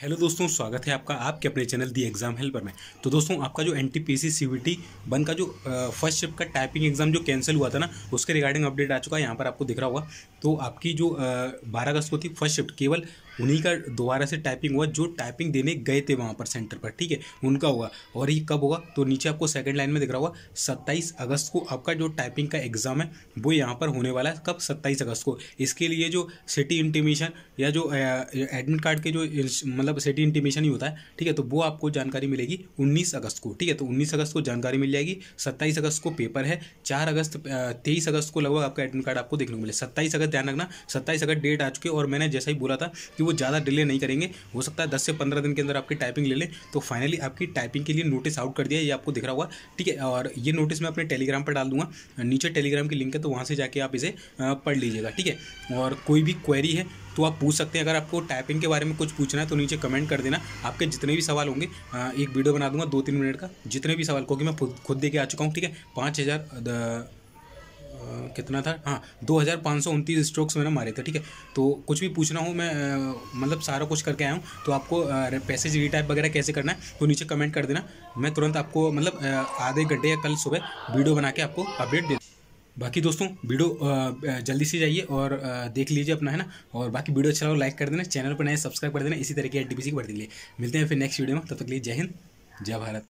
hello दोस्तों स्वागत है आपका आपके अपने चैनल दी एग्ज़ाम हेल्पर में तो दोस्तों आपका जो N T P C C V T one का जो फर्स्ट शिफ्ट का टाइपिंग एग्ज़ाम जो कैंसिल हुआ था ना उसके रिगार्डिंग अपडेट आ चुका है यहाँ पर आपको दिख रहा होगा तो आपकी जो बारह अगस्त को थी फर्स्ट शिफ्ट केवल उन्हीं का दोबारा से टाइपिंग हुआ जो टाइपिंग देने गए थे वहाँ पर सेंटर पर ठीक है उनका हुआ और ये कब होगा तो नीचे आपको सेकंड लाइन में दिख रहा होगा सत्ताईस अगस्त को आपका जो टाइपिंग का एग्ज़ाम है वो यहाँ पर होने वाला है कब सत्ताईस अगस्त को इसके लिए जो सिटी इंटीमेशन या जो एडमिट कार्ड के जो मतलब सिटी इंटीमेशन ही होता है ठीक है तो वो आपको जानकारी मिलेगी उन्नीस अगस्त को ठीक है तो उन्नीस अगस्त को जानकारी मिल जाएगी सत्ताईस अगस्त को पेपर है चार अगस्त तेईस अगस्त को लगभग आपका एडमिट कार्ड आपको देखने को मिले सत्ताईस अगस्त ध्यान रखना सत्ताईस अगस्त डेट आ चुकी है और मैंने जैसा ही बोला था कि वो ज़्यादा डिले नहीं करेंगे हो सकता है दस से पंद्रह दिन के अंदर आपकी टाइपिंग ले लें तो फाइनली आपकी टाइपिंग के लिए नोटिस आउट कर दिया ये आपको दिख रहा होगा ठीक है और ये नोटिस मैं अपने टेलीग्राम पर डाल दूंगा नीचे टेलीग्राम की लिंक है तो वहाँ से जाके आप इसे पढ़ लीजिएगा ठीक है और कोई भी क्वेरी है तो आप पूछ सकते हैं अगर आपको टाइपिंग के बारे में कुछ पूछना है तो नीचे कमेंट कर देना आपके जितने भी सवाल होंगे एक वीडियो बना दूंगा दो तीन मिनट का जितने भी सवाल क्योंकि मैं खुद खुद देके आ चुका हूँ ठीक है पाँच हज़ार कितना था हाँ दो हज़ार पाँच सौ उनतीस स्ट्रोक्स मैंने मारे थे ठीक है तो कुछ भी पूछना हो मैं मतलब सारा कुछ करके आया हूँ तो आपको पैसेज रीटाइप वगैरह कैसे करना है तो नीचे कमेंट कर देना मैं तुरंत आपको मतलब आधे घंटे या कल सुबह वीडियो बना के आपको अपडेट दे बाकी दोस्तों वीडियो जल्दी से जाइए और देख लीजिए अपना है ना और बाकी वीडियो अच्छा लगा लाइक कर देना चैनल पर नए सब्सक्राइब कर देना इसी तरीके एड डी पी सी को बढ़ मिलते हैं फिर नेक्स्ट वीडियो में तब तक लिए जय हिंद जय भारत